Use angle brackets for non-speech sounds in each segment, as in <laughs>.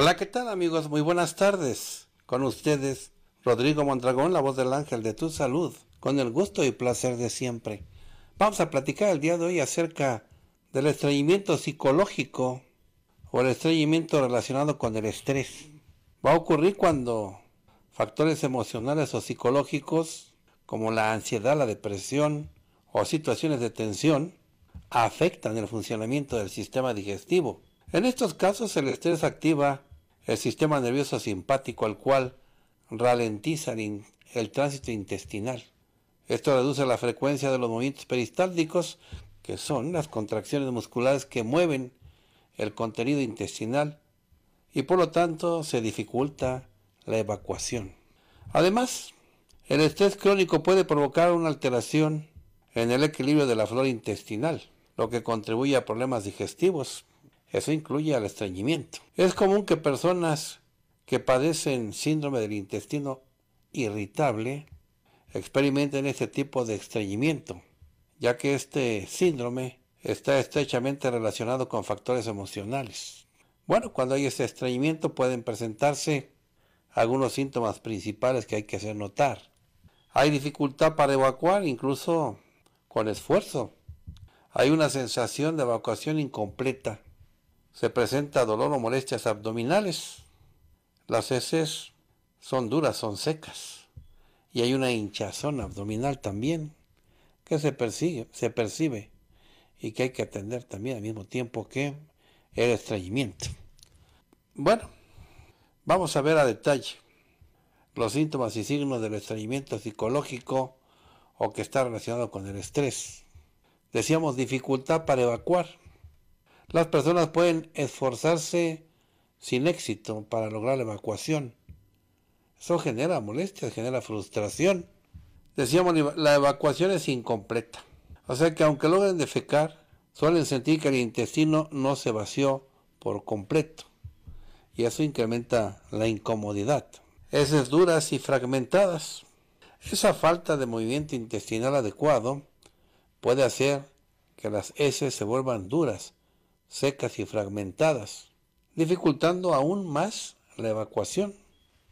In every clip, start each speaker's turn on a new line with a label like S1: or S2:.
S1: Hola, ¿qué tal amigos? Muy buenas tardes. Con ustedes, Rodrigo Mondragón, la voz del ángel de tu salud, con el gusto y placer de siempre. Vamos a platicar el día de hoy acerca del estreñimiento psicológico o el estreñimiento relacionado con el estrés. Va a ocurrir cuando factores emocionales o psicológicos, como la ansiedad, la depresión o situaciones de tensión, afectan el funcionamiento del sistema digestivo. En estos casos el estrés activa el sistema nervioso simpático al cual ralentiza el, el tránsito intestinal. Esto reduce la frecuencia de los movimientos peristálticos, que son las contracciones musculares que mueven el contenido intestinal y por lo tanto se dificulta la evacuación. Además, el estrés crónico puede provocar una alteración en el equilibrio de la flora intestinal, lo que contribuye a problemas digestivos, eso incluye al estreñimiento. Es común que personas que padecen síndrome del intestino irritable experimenten este tipo de estreñimiento, ya que este síndrome está estrechamente relacionado con factores emocionales. Bueno, cuando hay este estreñimiento pueden presentarse algunos síntomas principales que hay que hacer notar. Hay dificultad para evacuar, incluso con esfuerzo. Hay una sensación de evacuación incompleta. Se presenta dolor o molestias abdominales. Las heces son duras, son secas. Y hay una hinchazón abdominal también que se, se percibe y que hay que atender también al mismo tiempo que el estreñimiento. Bueno, vamos a ver a detalle los síntomas y signos del estreñimiento psicológico o que está relacionado con el estrés. Decíamos dificultad para evacuar. Las personas pueden esforzarse sin éxito para lograr la evacuación. Eso genera molestias, genera frustración. Decíamos, la evacuación es incompleta. O sea que aunque logren defecar, suelen sentir que el intestino no se vació por completo. Y eso incrementa la incomodidad. Heces duras y fragmentadas. Esa falta de movimiento intestinal adecuado puede hacer que las heces se vuelvan duras secas y fragmentadas, dificultando aún más la evacuación.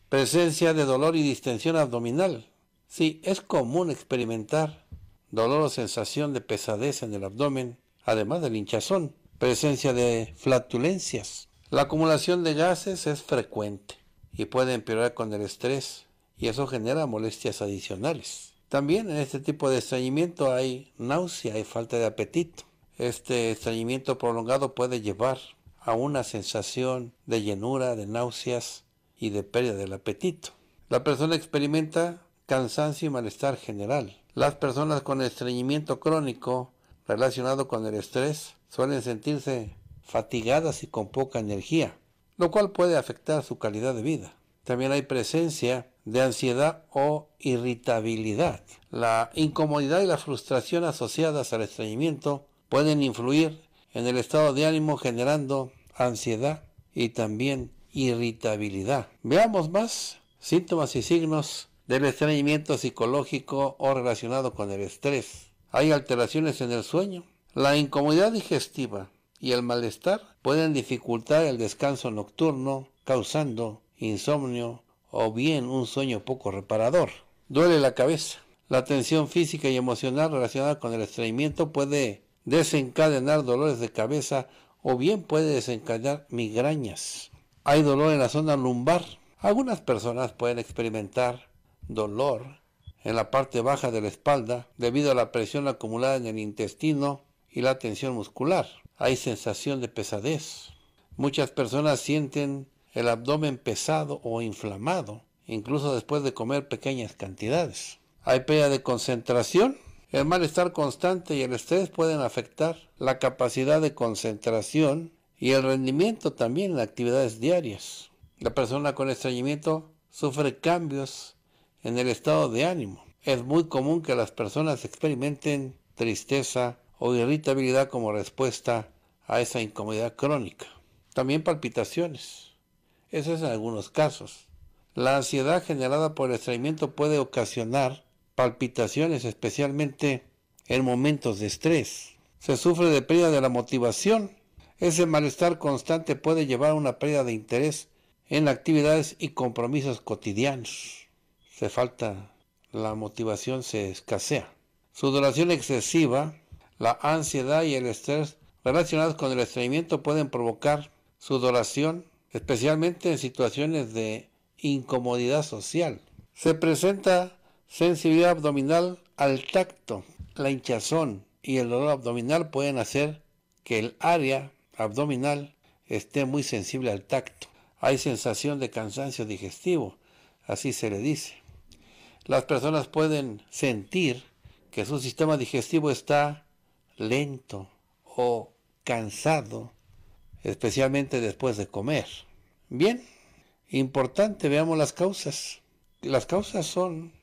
S1: Presencia de dolor y distensión abdominal. Sí, es común experimentar dolor o sensación de pesadez en el abdomen, además del hinchazón. Presencia de flatulencias. La acumulación de gases es frecuente y puede empeorar con el estrés y eso genera molestias adicionales. También en este tipo de estreñimiento hay náusea y falta de apetito. Este estreñimiento prolongado puede llevar a una sensación de llenura, de náuseas y de pérdida del apetito. La persona experimenta cansancio y malestar general. Las personas con estreñimiento crónico relacionado con el estrés suelen sentirse fatigadas y con poca energía, lo cual puede afectar su calidad de vida. También hay presencia de ansiedad o irritabilidad. La incomodidad y la frustración asociadas al estreñimiento pueden influir en el estado de ánimo generando ansiedad y también irritabilidad. Veamos más síntomas y signos del estreñimiento psicológico o relacionado con el estrés. Hay alteraciones en el sueño, la incomodidad digestiva y el malestar pueden dificultar el descanso nocturno causando insomnio o bien un sueño poco reparador. Duele la cabeza. La tensión física y emocional relacionada con el estreñimiento puede desencadenar dolores de cabeza o bien puede desencadenar migrañas. Hay dolor en la zona lumbar. Algunas personas pueden experimentar dolor en la parte baja de la espalda debido a la presión acumulada en el intestino y la tensión muscular. Hay sensación de pesadez. Muchas personas sienten el abdomen pesado o inflamado, incluso después de comer pequeñas cantidades. Hay pérdida de concentración el malestar constante y el estrés pueden afectar la capacidad de concentración y el rendimiento también en actividades diarias. La persona con estreñimiento sufre cambios en el estado de ánimo. Es muy común que las personas experimenten tristeza o irritabilidad como respuesta a esa incomodidad crónica. También palpitaciones. Eso es en algunos casos. La ansiedad generada por el estreñimiento puede ocasionar palpitaciones, especialmente en momentos de estrés. Se sufre de pérdida de la motivación. Ese malestar constante puede llevar a una pérdida de interés en actividades y compromisos cotidianos. Se falta, la motivación se escasea. Sudoración excesiva, la ansiedad y el estrés relacionados con el estreñimiento pueden provocar sudoración, especialmente en situaciones de incomodidad social. Se presenta Sensibilidad abdominal al tacto, la hinchazón y el dolor abdominal pueden hacer que el área abdominal esté muy sensible al tacto. Hay sensación de cansancio digestivo, así se le dice. Las personas pueden sentir que su sistema digestivo está lento o cansado, especialmente después de comer. Bien, importante, veamos las causas. Las causas son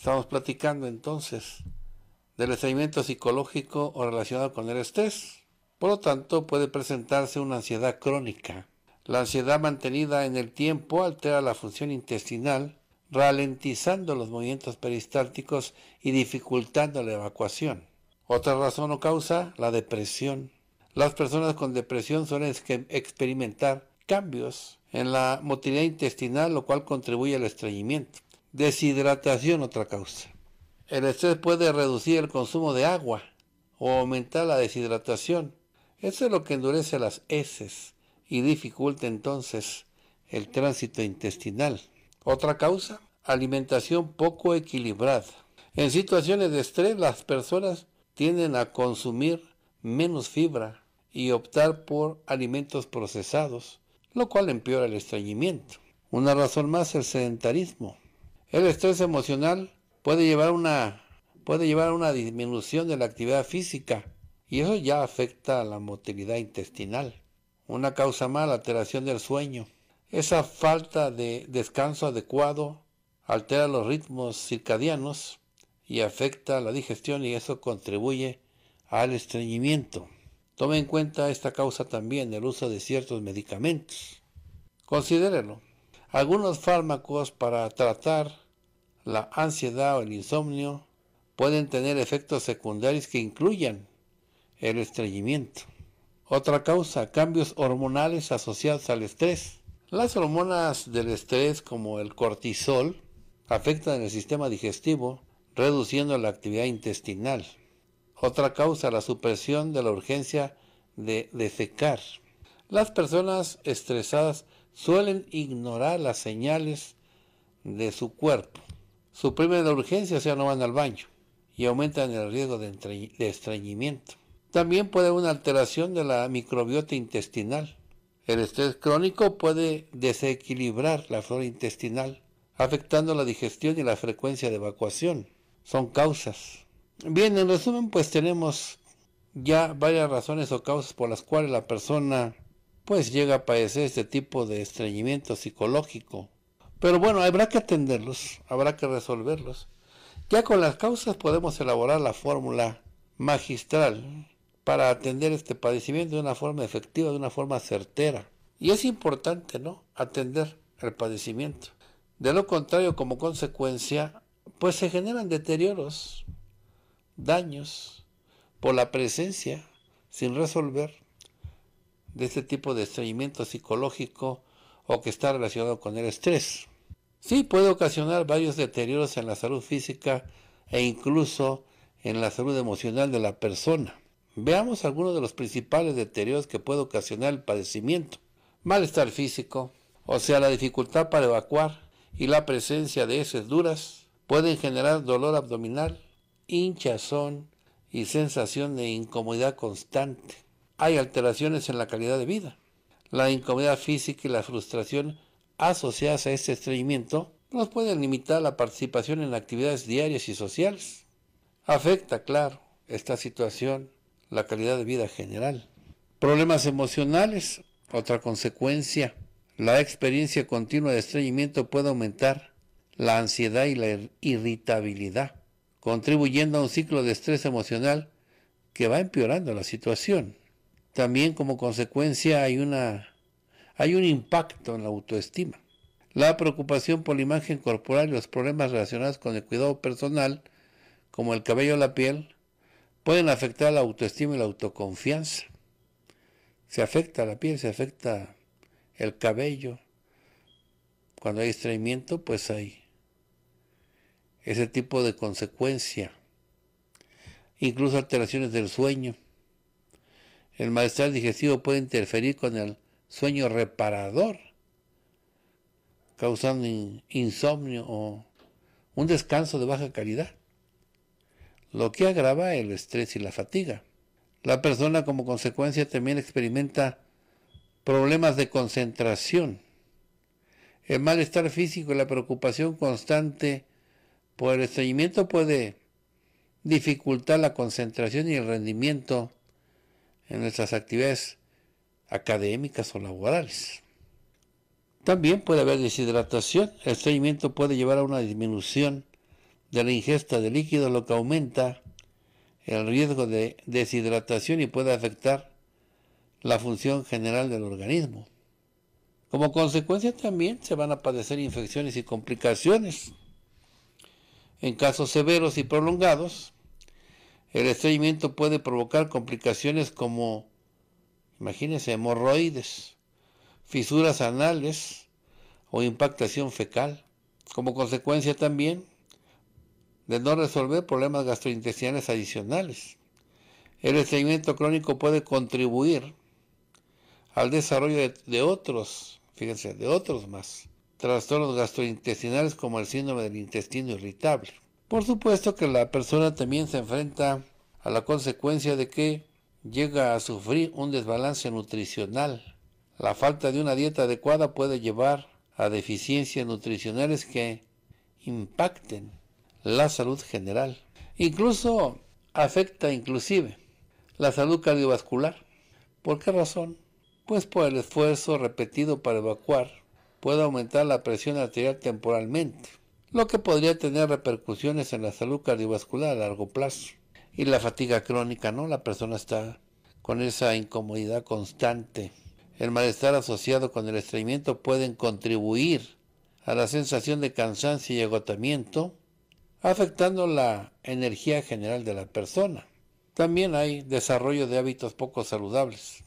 S1: Estamos platicando entonces del estreñimiento psicológico o relacionado con el estrés. Por lo tanto, puede presentarse una ansiedad crónica. La ansiedad mantenida en el tiempo altera la función intestinal, ralentizando los movimientos peristálticos y dificultando la evacuación. Otra razón o causa, la depresión. Las personas con depresión suelen experimentar cambios en la motilidad intestinal, lo cual contribuye al estreñimiento. Deshidratación otra causa. El estrés puede reducir el consumo de agua o aumentar la deshidratación. Eso es lo que endurece las heces y dificulta entonces el tránsito intestinal. Otra causa, alimentación poco equilibrada. En situaciones de estrés las personas tienden a consumir menos fibra y optar por alimentos procesados, lo cual empeora el estreñimiento. Una razón más, el sedentarismo. El estrés emocional puede llevar una puede llevar a una disminución de la actividad física y eso ya afecta a la motilidad intestinal. Una causa más, la alteración del sueño. Esa falta de descanso adecuado altera los ritmos circadianos y afecta la digestión y eso contribuye al estreñimiento. Tome en cuenta esta causa también el uso de ciertos medicamentos. Considérelo. Algunos fármacos para tratar la ansiedad o el insomnio pueden tener efectos secundarios que incluyan el estreñimiento. Otra causa, cambios hormonales asociados al estrés. Las hormonas del estrés como el cortisol afectan el sistema digestivo, reduciendo la actividad intestinal. Otra causa, la supresión de la urgencia de defecar. Las personas estresadas suelen ignorar las señales de su cuerpo. Suprimen la urgencia, o sea, no van al baño, y aumentan el riesgo de, estreñimiento. También puede haber una alteración de la microbiota intestinal. El estrés crónico puede desequilibrar la flora intestinal, afectando la digestión y la frecuencia de evacuación. Son causas. Bien, en resumen, pues tenemos ya varias razones o causas por las cuales la persona pues llega a padecer este tipo de estreñimiento psicológico pero bueno, habrá que atenderlos, habrá que resolverlos. Ya con las causas podemos elaborar la fórmula magistral para atender este padecimiento de una forma efectiva, de una forma certera. Y es importante, ¿no? Atender el padecimiento. De lo contrario, como consecuencia, pues se generan deterioros, daños por la presencia sin resolver de este tipo de estreñimiento psicológico o que está relacionado con el estrés. Sí puede ocasionar varios deterioros en la salud física e incluso en la salud emocional de la persona. Veamos algunos de los principales deterioros que puede ocasionar el padecimiento. Malestar físico, o sea, la dificultad para evacuar y la presencia de heces duras pueden generar dolor abdominal, hinchazón y sensación de incomodidad constante. Hay alteraciones en la calidad de vida. La incomodidad física y la frustración asociadas a este estreñimiento nos pueden limitar la participación en actividades diarias y sociales. Afecta, claro, esta situación la calidad de vida general. Problemas emocionales, otra consecuencia. La experiencia continua de estreñimiento puede aumentar la ansiedad y la irritabilidad, contribuyendo a un ciclo de estrés emocional que va empeorando la situación. También como consecuencia hay una hay un impacto en la autoestima. La preocupación por la imagen corporal y los problemas relacionados con el cuidado personal, como el cabello o la piel, pueden afectar la autoestima y la autoconfianza. Se afecta la piel, se afecta el cabello. Cuando hay estreñimiento, pues hay ese tipo de consecuencia. Incluso alteraciones del sueño. El maestral digestivo puede interferir con el sueño reparador, causando insomnio o un descanso de baja calidad, lo que agrava el estrés y la fatiga. La persona como consecuencia también experimenta problemas de concentración, el malestar físico y la preocupación constante por el estreñimiento puede dificultar la concentración y el rendimiento en nuestras actividades académicas o laborales. También puede haber deshidratación. El estreñimiento puede llevar a una disminución de la ingesta de líquidos, lo que aumenta el riesgo de deshidratación y puede afectar la función general del organismo. Como consecuencia también se van a padecer infecciones y complicaciones. En casos severos y prolongados, el estreñimiento puede provocar complicaciones como Imagínense hemorroides, fisuras anales o impactación fecal. Como consecuencia también de no resolver problemas gastrointestinales adicionales. El estreñimiento crónico puede contribuir al desarrollo de, de otros, fíjense, de otros más, trastornos gastrointestinales como el síndrome del intestino irritable. Por supuesto que la persona también se enfrenta a la consecuencia de que llega a sufrir un desbalance nutricional. La falta de una dieta adecuada puede llevar a deficiencias nutricionales que impacten la salud general. Incluso afecta inclusive la salud cardiovascular. ¿Por qué razón? Pues por el esfuerzo repetido para evacuar puede aumentar la presión arterial temporalmente, lo que podría tener repercusiones en la salud cardiovascular a largo plazo. Y la fatiga crónica, ¿no? La persona está con esa incomodidad constante. El malestar asociado con el estreñimiento pueden contribuir a la sensación de cansancio y agotamiento, afectando la energía general de la persona. También hay desarrollo de hábitos poco saludables.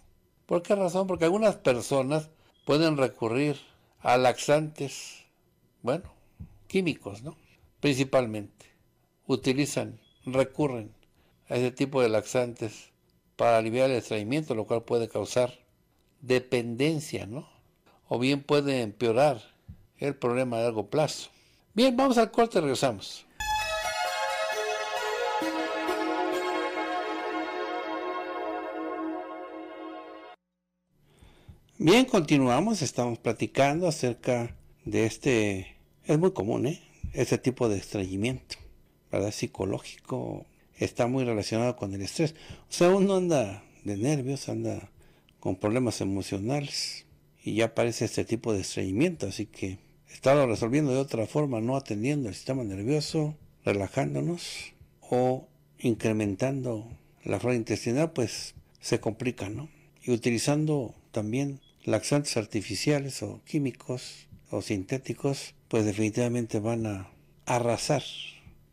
S1: ¿Por qué razón? Porque algunas personas pueden recurrir a laxantes, bueno, químicos, ¿no? Principalmente. Utilizan, recurren a tipo de laxantes para aliviar el estreñimiento, lo cual puede causar dependencia, ¿no? O bien puede empeorar el problema a largo plazo. Bien, vamos al corte, regresamos. Bien, continuamos, estamos platicando acerca de este, es muy común, ¿eh? Este tipo de estreñimiento, ¿verdad? Psicológico, está muy relacionado con el estrés. O sea, uno anda de nervios, anda con problemas emocionales y ya aparece este tipo de estreñimiento, así que estarlo resolviendo de otra forma, no atendiendo el sistema nervioso, relajándonos o incrementando la flora intestinal, pues se complica, ¿no? Y utilizando también laxantes artificiales o químicos o sintéticos, pues definitivamente van a arrasar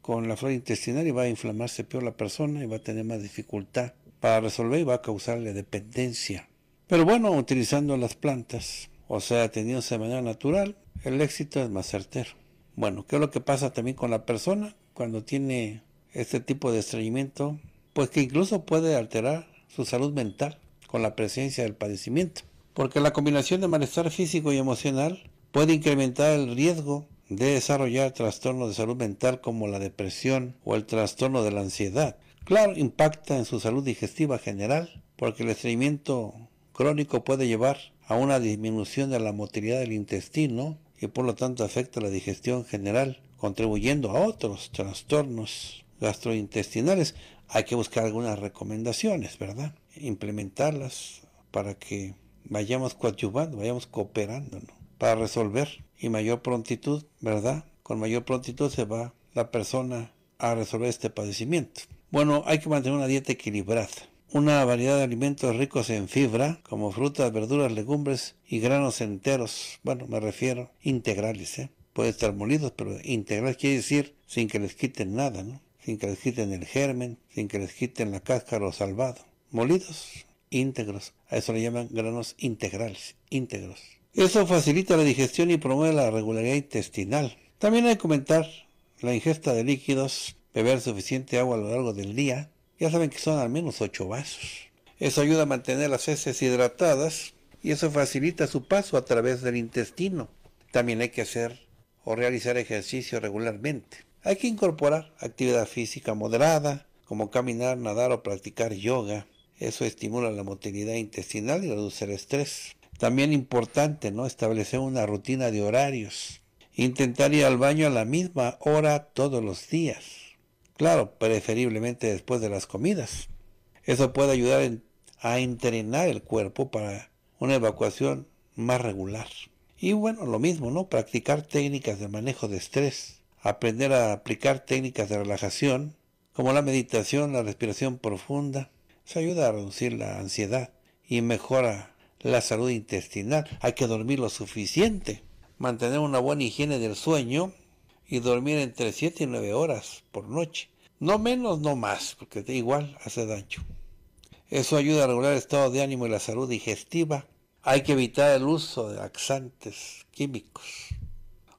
S1: con la flora intestinal y va a inflamarse peor la persona y va a tener más dificultad para resolver y va a causarle dependencia. Pero bueno, utilizando las plantas, o sea, teniéndose de manera natural, el éxito es más certero. Bueno, ¿qué es lo que pasa también con la persona cuando tiene este tipo de estreñimiento? Pues que incluso puede alterar su salud mental con la presencia del padecimiento. Porque la combinación de malestar físico y emocional puede incrementar el riesgo de desarrollar trastornos de salud mental como la depresión o el trastorno de la ansiedad. Claro, impacta en su salud digestiva general, porque el estreñimiento crónico puede llevar a una disminución de la motilidad del intestino y por lo tanto afecta la digestión general, contribuyendo a otros trastornos gastrointestinales. Hay que buscar algunas recomendaciones, ¿verdad? Implementarlas para que vayamos coadyuvando, vayamos cooperando. ¿no? para resolver y mayor prontitud, ¿verdad? Con mayor prontitud se va la persona a resolver este padecimiento. Bueno, hay que mantener una dieta equilibrada. Una variedad de alimentos ricos en fibra, como frutas, verduras, legumbres y granos enteros. Bueno, me refiero integrales, ¿eh? Pueden estar molidos, pero integrales quiere decir sin que les quiten nada, ¿no? Sin que les quiten el germen, sin que les quiten la cáscara o salvado. Molidos, íntegros. A eso le llaman granos integrales, íntegros. Eso facilita la digestión y promueve la regularidad intestinal. También hay que comentar la ingesta de líquidos, beber suficiente agua a lo largo del día. Ya saben que son al menos 8 vasos. Eso ayuda a mantener las heces hidratadas y eso facilita su paso a través del intestino. También hay que hacer o realizar ejercicio regularmente. Hay que incorporar actividad física moderada, como caminar, nadar o practicar yoga. Eso estimula la motilidad intestinal y reduce el estrés. También importante, ¿no? Establecer una rutina de horarios. Intentar ir al baño a la misma hora todos los días. Claro, preferiblemente después de las comidas. Eso puede ayudar a entrenar el cuerpo para una evacuación más regular. Y bueno, lo mismo, ¿no? Practicar técnicas de manejo de estrés, aprender a aplicar técnicas de relajación, como la meditación, la respiración profunda. Se ayuda a reducir la ansiedad y mejora la salud intestinal. Hay que dormir lo suficiente, mantener una buena higiene del sueño y dormir entre 7 y 9 horas por noche. No menos, no más, porque igual hace daño. Eso ayuda a regular el estado de ánimo y la salud digestiva. Hay que evitar el uso de laxantes químicos,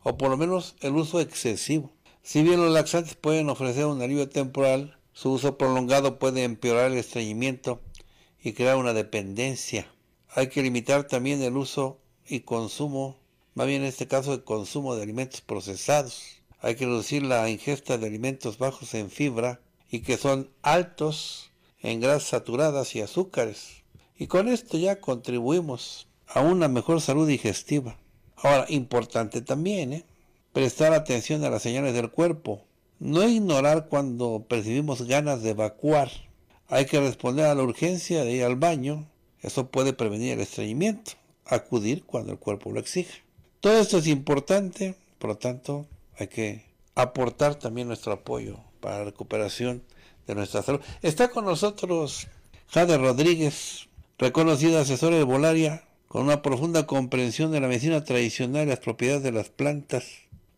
S1: o por lo menos el uso excesivo. Si bien los laxantes pueden ofrecer un alivio temporal, su uso prolongado puede empeorar el estreñimiento y crear una dependencia hay que limitar también el uso y consumo, más bien en este caso el consumo de alimentos procesados. Hay que reducir la ingesta de alimentos bajos en fibra y que son altos en grasas saturadas y azúcares. Y con esto ya contribuimos a una mejor salud digestiva. Ahora, importante también, ¿eh? prestar atención a las señales del cuerpo. No ignorar cuando percibimos ganas de evacuar. Hay que responder a la urgencia de ir al baño eso puede prevenir el estreñimiento, acudir cuando el cuerpo lo exige. Todo esto es importante, por lo tanto, hay que aportar también nuestro apoyo para la recuperación de nuestra salud. Está con nosotros Jade Rodríguez, reconocida asesor de Volaria, con una profunda comprensión de la medicina tradicional y las propiedades de las plantas.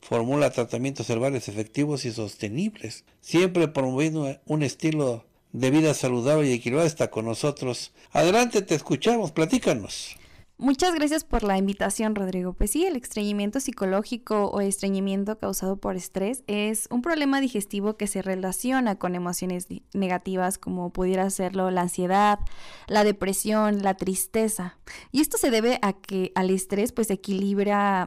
S1: Formula tratamientos herbales efectivos y sostenibles, siempre promoviendo un estilo de Vida Saludable y equilibrada, está con nosotros. Adelante, te escuchamos, platícanos.
S2: Muchas gracias por la invitación, Rodrigo. Pues sí, el estreñimiento psicológico o estreñimiento causado por estrés es un problema digestivo que se relaciona con emociones negativas como pudiera serlo la ansiedad, la depresión, la tristeza. Y esto se debe a que al estrés pues desequilibra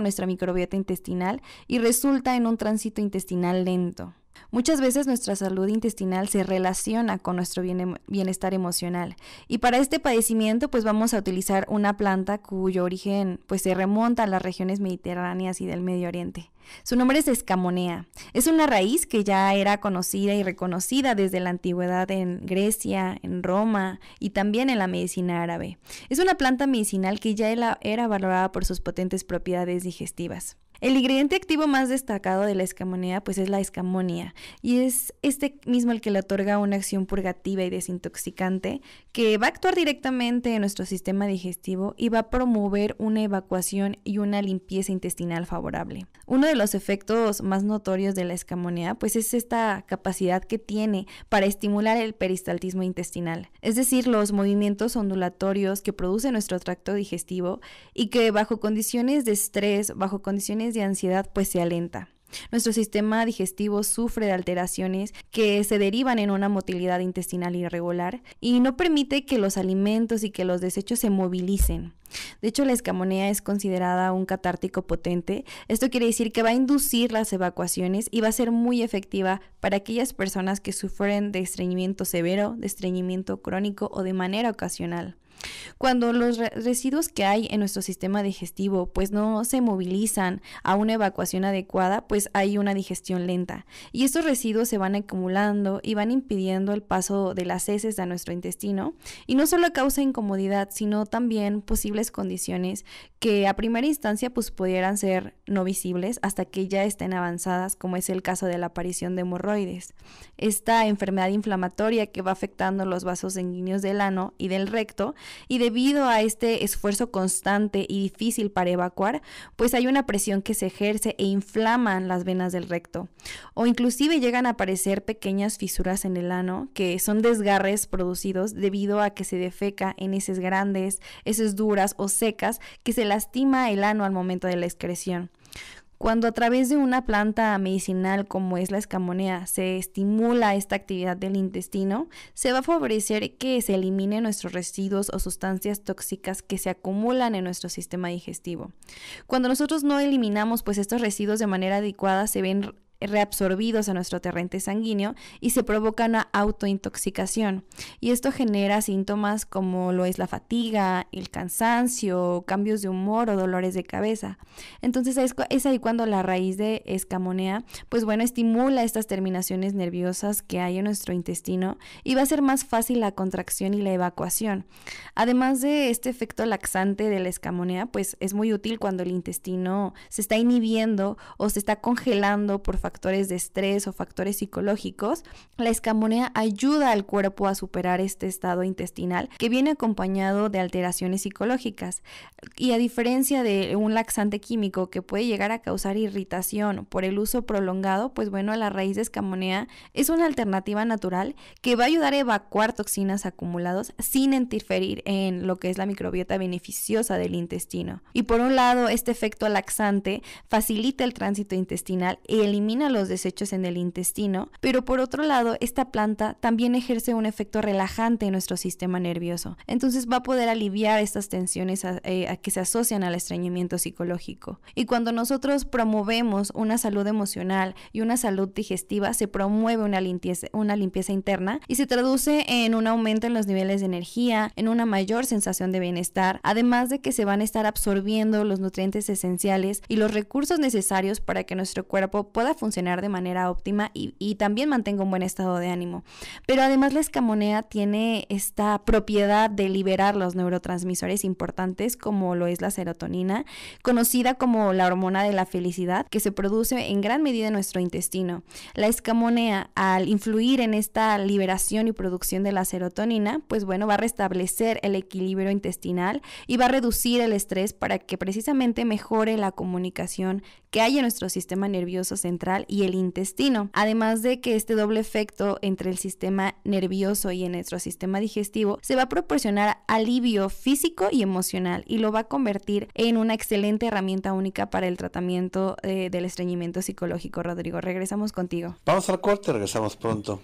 S2: nuestra microbiota intestinal y resulta en un tránsito intestinal lento. Muchas veces nuestra salud intestinal se relaciona con nuestro bienestar emocional y para este padecimiento pues vamos a utilizar una planta cuyo origen pues se remonta a las regiones mediterráneas y del Medio Oriente. Su nombre es escamonea. Es una raíz que ya era conocida y reconocida desde la antigüedad en Grecia, en Roma y también en la medicina árabe. Es una planta medicinal que ya era valorada por sus potentes propiedades digestivas. El ingrediente activo más destacado de la escamonea pues es la escamonia y es este mismo el que le otorga una acción purgativa y desintoxicante que va a actuar directamente en nuestro sistema digestivo y va a promover una evacuación y una limpieza intestinal favorable. Uno de los efectos más notorios de la escamonea pues es esta capacidad que tiene para estimular el peristaltismo intestinal, es decir, los movimientos ondulatorios que produce nuestro tracto digestivo y que bajo condiciones de estrés, bajo condiciones de ansiedad pues se alenta. Nuestro sistema digestivo sufre de alteraciones que se derivan en una motilidad intestinal irregular y no permite que los alimentos y que los desechos se movilicen. De hecho, la escamonea es considerada un catártico potente. Esto quiere decir que va a inducir las evacuaciones y va a ser muy efectiva para aquellas personas que sufren de estreñimiento severo, de estreñimiento crónico o de manera ocasional. Cuando los residuos que hay en nuestro sistema digestivo pues no se movilizan a una evacuación adecuada, pues hay una digestión lenta. Y estos residuos se van acumulando y van impidiendo el paso de las heces a nuestro intestino. Y no solo causa incomodidad, sino también posibles condiciones que a primera instancia pues pudieran ser no visibles hasta que ya estén avanzadas, como es el caso de la aparición de hemorroides. Esta enfermedad inflamatoria que va afectando los vasos sanguíneos del ano y del recto y debido a este esfuerzo constante y difícil para evacuar, pues hay una presión que se ejerce e inflaman las venas del recto, o inclusive llegan a aparecer pequeñas fisuras en el ano, que son desgarres producidos debido a que se defeca en heces grandes, heces duras o secas que se lastima el ano al momento de la excreción. Cuando a través de una planta medicinal como es la escamonea se estimula esta actividad del intestino, se va a favorecer que se eliminen nuestros residuos o sustancias tóxicas que se acumulan en nuestro sistema digestivo. Cuando nosotros no eliminamos pues estos residuos de manera adecuada, se ven reabsorbidos a nuestro torrente sanguíneo y se provoca una autointoxicación. Y esto genera síntomas como lo es la fatiga, el cansancio, cambios de humor o dolores de cabeza. Entonces es, ahí cuando la raíz de escamonea, pues bueno, estimula estas terminaciones nerviosas que hay en nuestro intestino y va a ser más fácil la contracción y la evacuación. Además de este efecto laxante de la escamonea, pues es muy útil cuando el intestino se está inhibiendo o se está congelando por factores de estrés o factores psicológicos, la escamonea ayuda al cuerpo a superar este estado intestinal que viene acompañado de alteraciones psicológicas. Y a diferencia de un laxante químico que puede llegar a causar irritación por el uso prolongado, pues bueno, la raíz de escamonea es una alternativa natural que va a ayudar a evacuar toxinas acumuladas sin interferir en lo que es la microbiota beneficiosa del intestino. Y por un lado, este efecto laxante facilita el tránsito intestinal y elimina a los desechos en el intestino, pero por otro lado, esta planta también ejerce un efecto relajante en nuestro sistema nervioso. Entonces va a poder aliviar estas tensiones eh, a, que se asocian al estreñimiento psicológico. Y cuando nosotros promovemos una salud emocional y una salud digestiva, se promueve una limpieza, una limpieza interna y se traduce en un aumento en los niveles de energía, en una mayor sensación de bienestar, además de que se van a estar absorbiendo los nutrientes esenciales y los recursos necesarios para que nuestro cuerpo pueda funcionar de manera óptima y, también mantenga un buen estado de ánimo. Pero además la escamonea tiene esta propiedad de liberar los neurotransmisores importantes como lo es la serotonina, conocida como la hormona de la felicidad, que se produce en gran medida en nuestro intestino. La escamonea, al influir en esta liberación y producción de la serotonina, pues bueno, va a restablecer el equilibrio intestinal y va a reducir el estrés para que precisamente mejore la comunicación que hay en nuestro sistema nervioso central y el intestino. Además de que este doble efecto entre el sistema nervioso y en nuestro sistema digestivo se va a proporcionar alivio físico y emocional y lo va a convertir en una excelente herramienta única para el tratamiento eh, del estreñimiento psicológico. Rodrigo, regresamos contigo.
S1: Vamos al corte, regresamos pronto.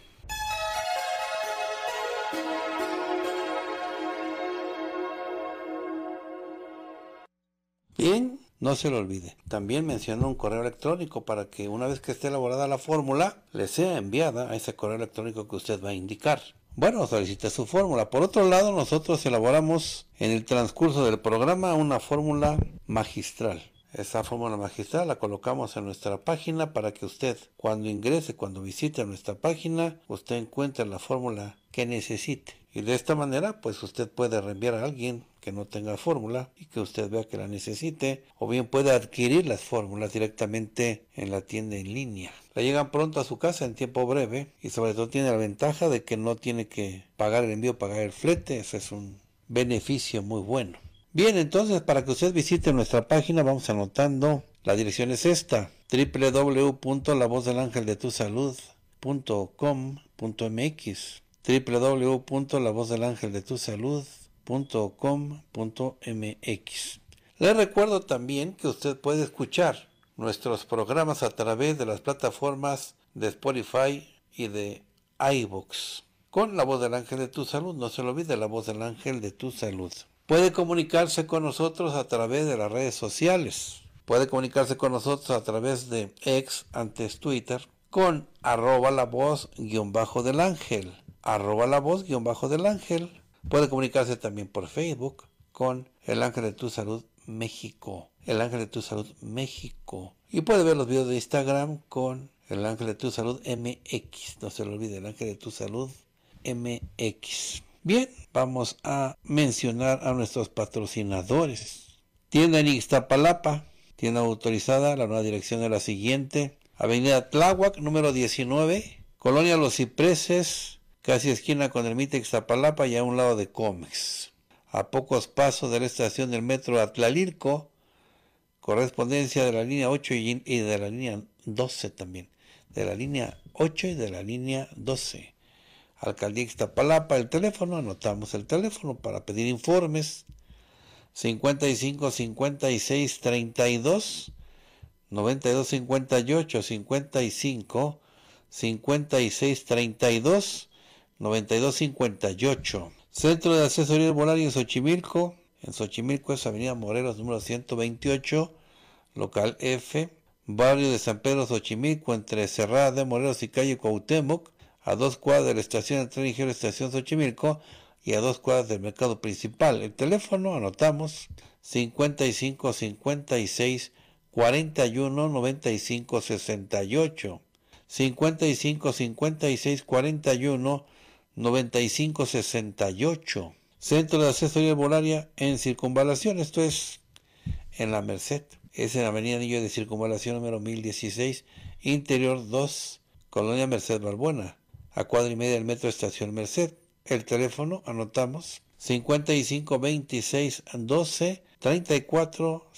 S1: No se lo olvide. También mencionó un correo electrónico para que una vez que esté elaborada la fórmula, le sea enviada a ese correo electrónico que usted va a indicar. Bueno, solicite su fórmula. Por otro lado, nosotros elaboramos en el transcurso del programa una fórmula magistral. Esa fórmula magistral la colocamos en nuestra página para que usted, cuando ingrese, cuando visite nuestra página, usted encuentre la fórmula que necesite. Y de esta manera, pues usted puede reenviar a alguien que no tenga fórmula y que usted vea que la necesite, o bien puede adquirir las fórmulas directamente en la tienda en línea. La llegan pronto a su casa en tiempo breve y sobre todo tiene la ventaja de que no tiene que pagar el envío, pagar el flete, ese es un beneficio muy bueno. Bien, entonces para que usted visite nuestra página vamos anotando, la dirección es esta, www.lavozdelangeldetusalud.com.mx salud .com.mx. Le recuerdo también que usted puede escuchar nuestros programas a través de las plataformas de Spotify y de iVoox. Con la voz del ángel de tu salud, no se lo olvide la voz del ángel de tu salud. Puede comunicarse con nosotros a través de las redes sociales. Puede comunicarse con nosotros a través de ex antes Twitter con arroba la voz guión bajo del ángel. Arroba la voz guión bajo del ángel. Puede comunicarse también por Facebook con El Ángel de tu Salud México. El Ángel de tu Salud México. Y puede ver los videos de Instagram con El Ángel de tu Salud MX. No se lo olvide, El Ángel de tu Salud MX. Bien, vamos a mencionar a nuestros patrocinadores. Tienda en Ixtapalapa, tienda autorizada, la nueva dirección es la siguiente. Avenida Tláhuac, número 19, Colonia Los Cipreses, casi esquina con el Mitextapalapa y a un lado de Comex. A pocos pasos de la estación del metro Atlalirco, correspondencia de la línea 8 y de la línea 12 también, de la línea 8 y de la línea 12. Alcaldía Ixtapalapa, el teléfono, anotamos el teléfono para pedir informes. 55 56 32 92 58 55 56 32 9258. Centro de Asesoría Herbolaria en Xochimilco. En Xochimilco es Avenida Morelos número 128, local F, barrio de San Pedro Xochimilco, entre Cerrada de Morelos y calle Cuauhtémoc, a dos cuadras de la estación de tren ligero Estación Xochimilco y a dos cuadras del mercado principal. El teléfono, anotamos, 55 56 41 95 68. 55 56 41 9568. Centro de Asesoría Volaria en Circunvalación, esto es en la Merced. Es en Avenida Anillo de Circunvalación número 1016, Interior 2, Colonia Merced Barbuena a cuadra y media del Metro Estación Merced. El teléfono, anotamos, 55 26 12 34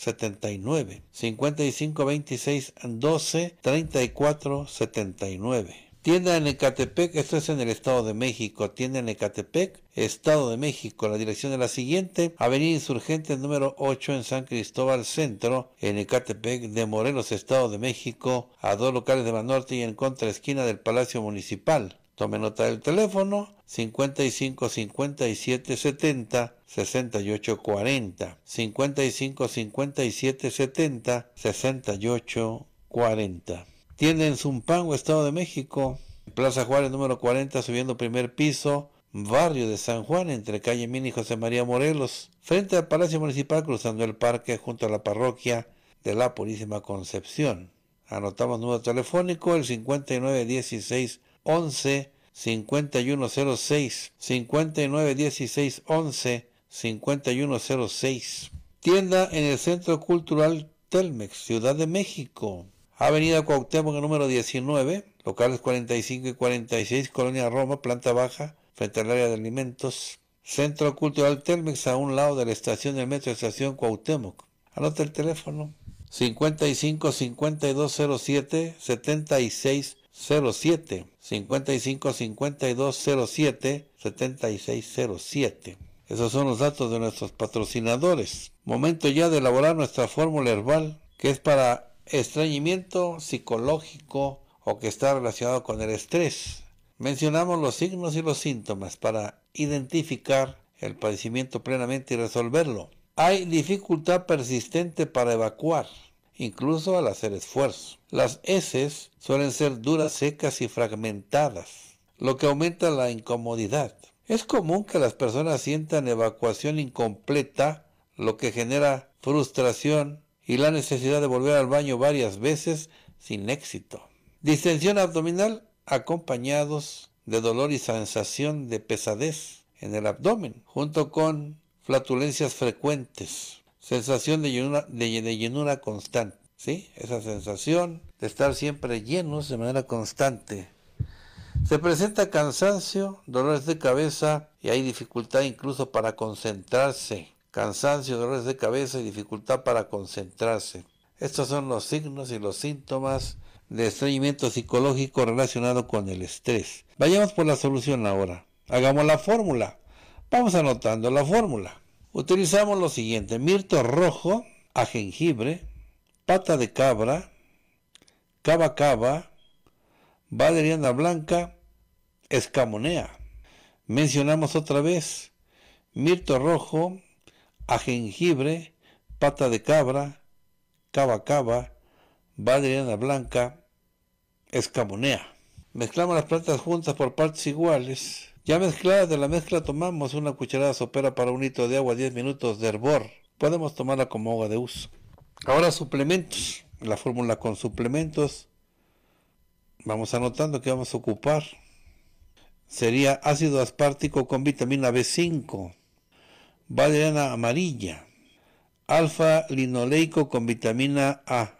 S1: 12 Tienda en Ecatepec, esto es en el Estado de México. Tienda en Ecatepec, Estado de México. La dirección es la siguiente. Avenida Insurgente número 8 en San Cristóbal Centro, en Ecatepec de Morelos, Estado de México, a dos locales de la norte y en contra esquina del Palacio Municipal. Tome nota del teléfono 55 57 70 68 40. 55 57 70 68 40. Tienda en Zumpango, Estado de México. Plaza Juárez número 40, subiendo primer piso. Barrio de San Juan, entre calle Mini y José María Morelos. Frente al Palacio Municipal, cruzando el parque junto a la parroquia de la Purísima Concepción. Anotamos número telefónico el 5916 11 5106 5916 5106. Tienda en el Centro Cultural Telmex, Ciudad de México. Avenida Cuauhtémoc número 19, locales 45 y 46, Colonia Roma, planta baja, frente al área de alimentos. Centro Cultural Telmex a un lado de la estación del metro Estación Cuauhtémoc. Anota el teléfono 55 5207 7607 55 5207 7607. Esos son los datos de nuestros patrocinadores. Momento ya de elaborar nuestra fórmula herbal, que es para Extrañimiento psicológico o que está relacionado con el estrés. Mencionamos los signos y los síntomas para identificar el padecimiento plenamente y resolverlo. Hay dificultad persistente para evacuar, incluso al hacer esfuerzo. Las heces suelen ser duras, secas y fragmentadas, lo que aumenta la incomodidad. Es común que las personas sientan evacuación incompleta, lo que genera frustración y la necesidad de volver al baño varias veces sin éxito. Distensión abdominal acompañados de dolor y sensación de pesadez en el abdomen, junto con flatulencias frecuentes, sensación de llenura, constante, ¿sí? Esa sensación de estar siempre llenos de manera constante. Se presenta cansancio, dolores de cabeza y hay dificultad incluso para concentrarse cansancio, dolores de cabeza y dificultad para concentrarse. Estos son los signos y los síntomas de estreñimiento psicológico relacionado con el estrés. Vayamos por la solución ahora. Hagamos la fórmula. Vamos anotando la fórmula. Utilizamos lo siguiente: mirto rojo a jengibre, pata de cabra, cava cava, valeriana blanca, escamonea. Mencionamos otra vez mirto rojo a jengibre, pata de cabra, cava cava, valeriana blanca, escamonea. Mezclamos las plantas juntas por partes iguales. Ya mezcladas de la mezcla tomamos una cucharada sopera para un litro de agua 10 minutos de hervor. Podemos tomarla como agua de uso. Ahora suplementos. La fórmula con suplementos. Vamos anotando que vamos a ocupar. Sería ácido aspartico con vitamina B5 valeriana amarilla, alfa linoleico con vitamina A,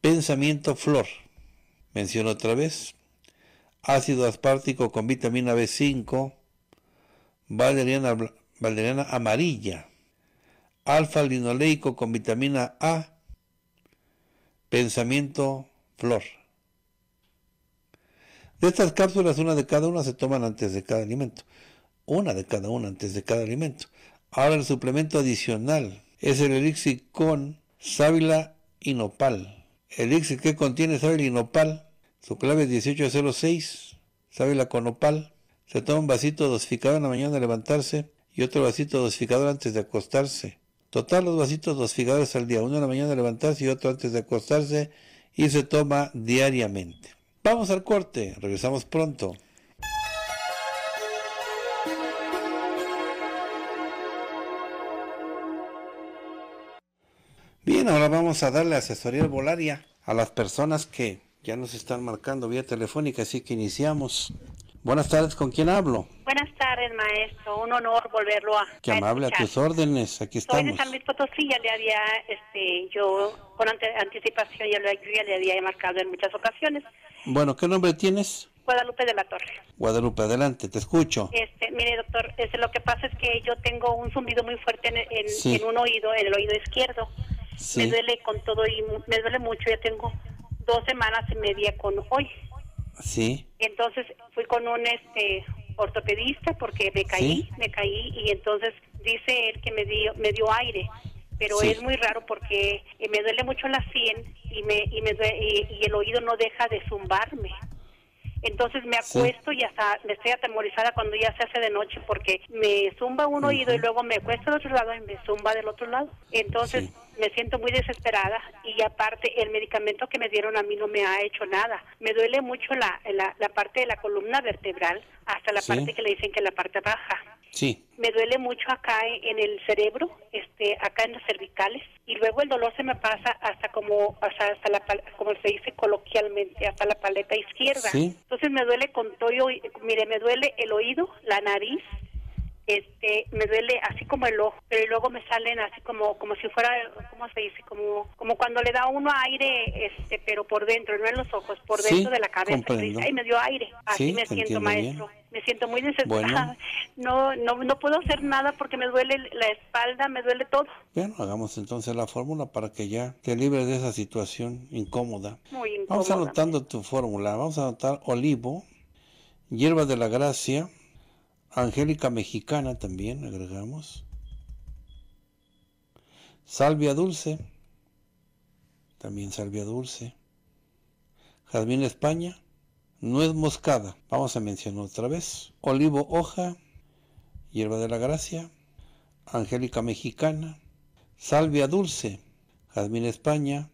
S1: pensamiento flor, menciono otra vez, ácido aspartico con vitamina B5, valeriana, amarilla, alfa linoleico con vitamina A, pensamiento flor. De estas cápsulas, una de cada una se toman antes de cada alimento. Una de cada una antes de cada alimento. Ahora el suplemento adicional es el elixir con sábila y nopal. elixir que contiene sábila y nopal, su clave es 1806, sábila con nopal. Se toma un vasito dosificado en la mañana de levantarse y otro vasito dosificador antes de acostarse. Total los vasitos dosificados al día, uno en la mañana de levantarse y otro antes de acostarse y se toma diariamente. Vamos al corte, regresamos pronto. ahora vamos a darle asesoría volaria a las personas que ya nos están marcando vía telefónica, así que iniciamos. Buenas tardes, ¿con quién hablo?
S3: Buenas tardes, maestro. Un honor volverlo a.
S1: Qué amable, a tus órdenes. Aquí estamos. Soy de
S3: San Luis Potosí, ya le había, este, yo con anticipación ya, le, había marcado en muchas ocasiones.
S1: Bueno, ¿qué nombre tienes?
S3: Guadalupe de la Torre.
S1: Guadalupe, adelante, te escucho.
S3: Este, mire, doctor, este, lo que pasa es que yo tengo un zumbido muy fuerte en, en un oído, en el oído izquierdo. Me duele con todo y me duele mucho. Ya tengo dos semanas y media con hoy. Sí. Entonces fui con un este ortopedista porque me caí, me caí y entonces dice él que me dio, me dio aire. Pero es muy raro porque eh, me duele mucho la sien y me, y, y el oído no deja de zumbarme. Entonces me acuesto y hasta me estoy atemorizada cuando ya se hace de noche porque me zumba un oído y luego me acuesto del otro lado y me zumba del otro lado. Entonces me siento muy desesperada y aparte el medicamento que me dieron a mí no me ha hecho nada. Me duele mucho la, la, parte de la columna vertebral hasta la parte que le dicen que es la parte baja. Me duele mucho acá en el cerebro, este, acá en los cervicales, y luego el dolor se me pasa hasta como, hasta, hasta la, como se dice coloquialmente, hasta la paleta izquierda. Entonces me duele con todo, mire, me duele el oído, la nariz, este, me duele así como el ojo pero luego me salen así como como si fuera cómo se dice como como cuando le da uno aire este pero por dentro no en los ojos por dentro de la cabeza y me dio aire así me siento maestro me siento muy desesperada <laughs> no no no puedo hacer nada porque me duele la espalda me duele todo
S1: bueno hagamos entonces la fórmula para que ya te libres de esa situación incómoda
S4: incómoda vamos
S1: anotando tu fórmula vamos a anotar olivo hierba de la gracia Angélica Mexicana también agregamos. Salvia Dulce. También Salvia Dulce. Jazmín España. Nuez moscada. Vamos a mencionar otra vez. Olivo hoja. Hierba de la gracia. Angélica Mexicana. Salvia dulce. Jazmín España.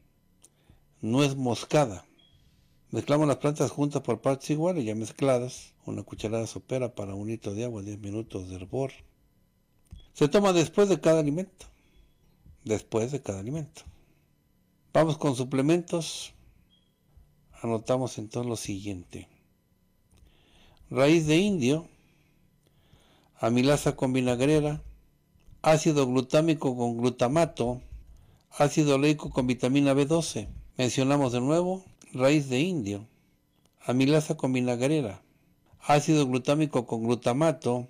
S1: Nuez moscada. Mezclamos las plantas juntas por partes iguales, ya mezcladas una cucharada sopera para un litro de agua, 10 minutos de hervor. Se toma después de cada alimento. Después de cada alimento. Vamos con suplementos. Anotamos entonces lo siguiente. Raíz de indio, amilasa con vinagrera, ácido glutámico con glutamato, ácido oleico con vitamina B12. Mencionamos de nuevo raíz de indio, amilasa con vinagrera, ácido glutámico con glutamato,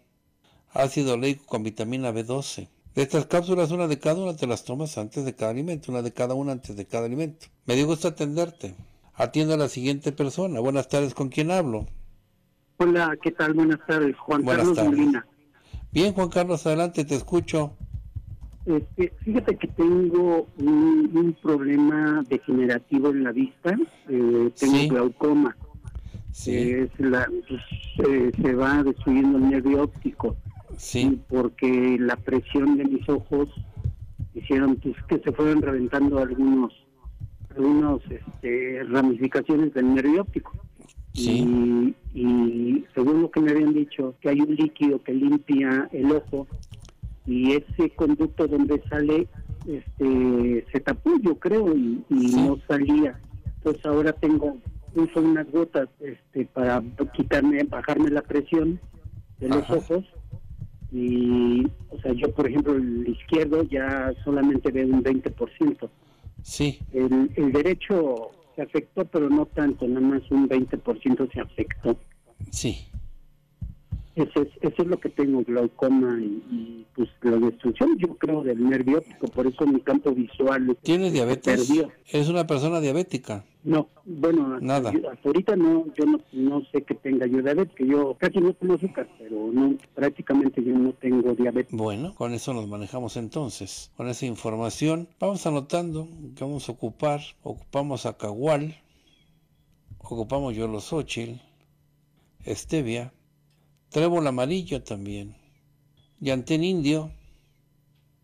S1: ácido oleico con vitamina B12. De estas cápsulas, una de cada una te las tomas antes de cada alimento, una de cada una antes de cada alimento. Me dio gusto atenderte. Atiendo a la siguiente persona. Buenas tardes, ¿con quién hablo?
S5: Hola, ¿qué tal? Buenas tardes,
S1: Juan Carlos tardes. Bien, Juan Carlos, adelante, te escucho. Este,
S4: fíjate que tengo un, problema degenerativo en la vista, eh, tengo glaucoma sí. es la, pues, se va destruyendo el nervio óptico. Sí. Porque la presión de mis ojos hicieron pues, que se fueron reventando algunos algunas este, ramificaciones del nervio óptico. Sí. Y, según lo que me habían dicho, que hay un líquido que limpia el ojo y ese conducto donde sale este, se tapó, yo creo, y, no salía. Entonces ahora tengo uso unas gotas este, para quitarme, bajarme la presión de los ojos. Y, o sea, yo, por ejemplo, el izquierdo ya solamente veo un 20%. Sí. El, derecho se afectó, pero no tanto, nada más un 20% se afectó. Sí. Eso es, eso es lo que tengo, glaucoma y, pues la destrucción, yo creo, del nervio por eso mi campo visual. ¿Tiene diabetes?
S1: ¿Es una persona diabética?
S4: No, bueno, Nada. Hasta, ahorita no, yo no, sé que tenga yo diabetes, que yo casi no como azúcar, pero
S1: prácticamente yo no tengo diabetes. Bueno, con eso nos manejamos entonces, con esa información. Vamos anotando que vamos a ocupar, ocupamos a Cagual, ocupamos ochil, Estevia Trébol Amarillo también, Yantén Indio,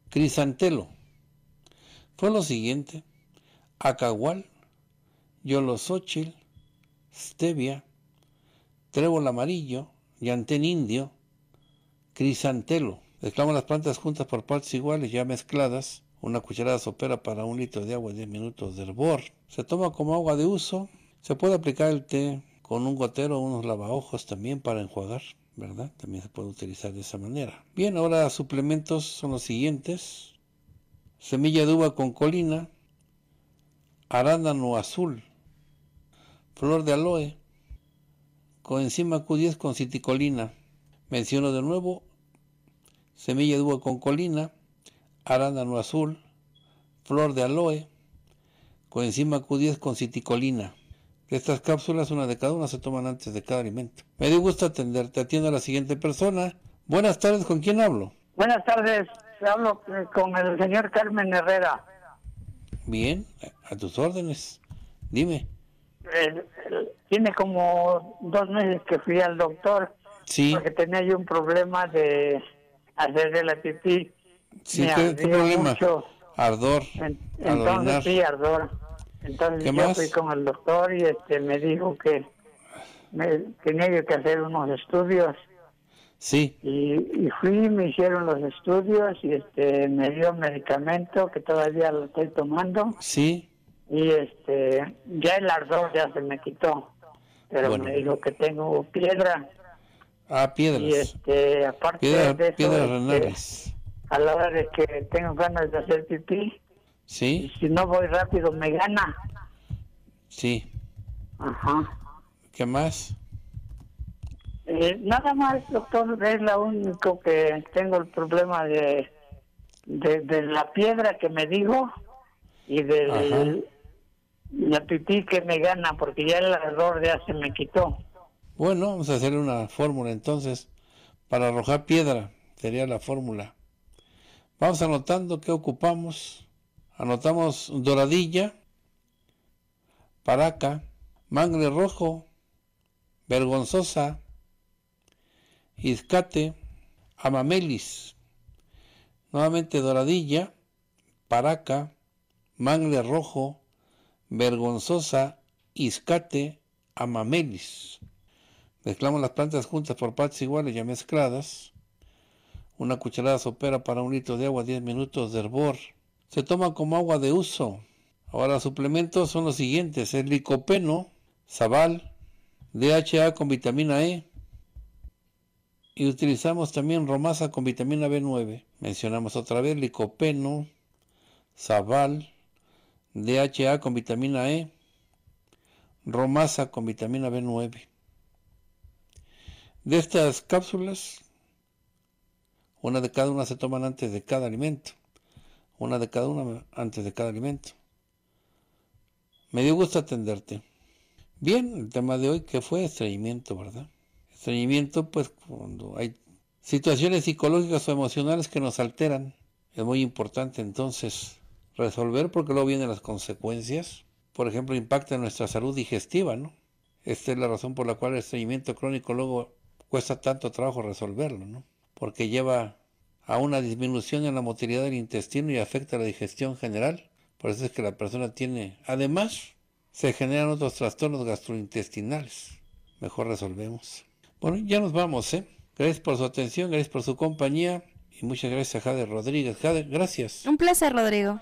S1: Crisantelo. Fue lo siguiente, Acahual, Yolosóchil, stevia, trébol amarillo, llantén indio, crisantelo. Mezclamos las plantas juntas por partes iguales, ya mezcladas. Una cucharada sopera para un litro de agua y 10 minutos de hervor. Se toma como agua de uso. Se puede aplicar el té con un gotero o unos lavaojos también para enjuagar, ¿verdad? También se puede utilizar de esa manera. Bien, ahora suplementos son los siguientes. Semilla de uva con colina, arándano azul, flor de aloe, coenzima Q10 con citicolina. Menciono de nuevo semilla de uva con colina, arándano azul, flor de aloe, coenzima Q10 con citicolina. Estas cápsulas, una de cada una, se toman antes de cada alimento. Me dio gusto atenderte. Atiendo a la siguiente persona. Buenas tardes, ¿con quién hablo? Buenas tardes, hablo eh, con el señor
S5: Carmen Herrera.
S1: Bien, a tus órdenes. Dime
S5: tiene como dos meses que fui al doctor sí. porque tenía yo un problema de hacer de la pipí.
S1: Sí, ¿qué, Mucho. Ardor. entonces sí,
S5: ardor. Entonces yo fui con el doctor y este me dijo que tenía yo que hacer unos estudios. Sí. Y, fui, me hicieron los estudios y este me dio medicamento que todavía lo estoy tomando. Sí y este ya el ardor ya se me quitó pero me dijo que tengo piedra
S1: ah piedras y
S5: este aparte de eso, piedras este, renales a la hora de que tengo ganas de hacer pipí sí si no voy rápido me gana sí ajá
S1: qué más
S5: eh, nada más doctor es lo único que tengo el problema de de, la piedra que me dijo y del la pipí que me gana, porque ya el error ya se me quitó.
S1: Bueno, vamos a hacer una fórmula entonces. Para arrojar piedra sería la fórmula. Vamos anotando qué ocupamos. Anotamos doradilla, paraca, mangle rojo, vergonzosa, izcate, amamelis. Nuevamente doradilla, paraca, mangle rojo, vergonzosa, iscate, amamelis. Mezclamos las plantas juntas por partes iguales ya mezcladas. Una cucharada sopera para un litro de agua, 10 minutos de hervor. Se toma como agua de uso. Ahora suplementos son los siguientes. El licopeno, sabal, DHA con vitamina E. Y utilizamos también romasa con vitamina B9. Mencionamos otra vez licopeno, sabal, DHA con vitamina E, romasa con vitamina B9. De estas cápsulas, una de cada una se toman antes de cada alimento, una de cada una antes de cada alimento. Me dio gusto atenderte. Bien, el tema de hoy que fue estreñimiento, ¿verdad? Estreñimiento, pues cuando hay situaciones psicológicas o emocionales que nos alteran, es muy importante entonces resolver porque luego vienen las consecuencias. Por ejemplo, impacta en nuestra salud digestiva, ¿no? Esta es la razón por la cual el estreñimiento crónico luego cuesta tanto trabajo resolverlo, ¿no? Porque lleva a una disminución en la motilidad del intestino y afecta a la digestión general. Por eso es que la persona tiene, además, se generan otros trastornos gastrointestinales. Mejor resolvemos. Bueno, ya nos vamos, ¿eh? Gracias por su atención, gracias por su compañía y muchas gracias a Jade Rodríguez. Jade, gracias.
S2: Un placer, Rodrigo.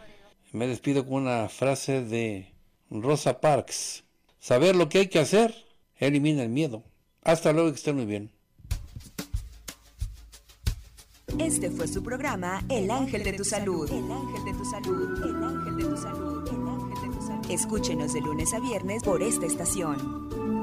S1: Me despido con una frase de Rosa Parks. Saber lo que hay que hacer elimina el miedo. Hasta luego, que estén muy bien.
S2: Este fue su programa El Ángel de tu Salud. El Ángel de tu Salud. El Ángel de tu Salud. El Ángel de tu Salud. Escúchenos de lunes a viernes por esta estación.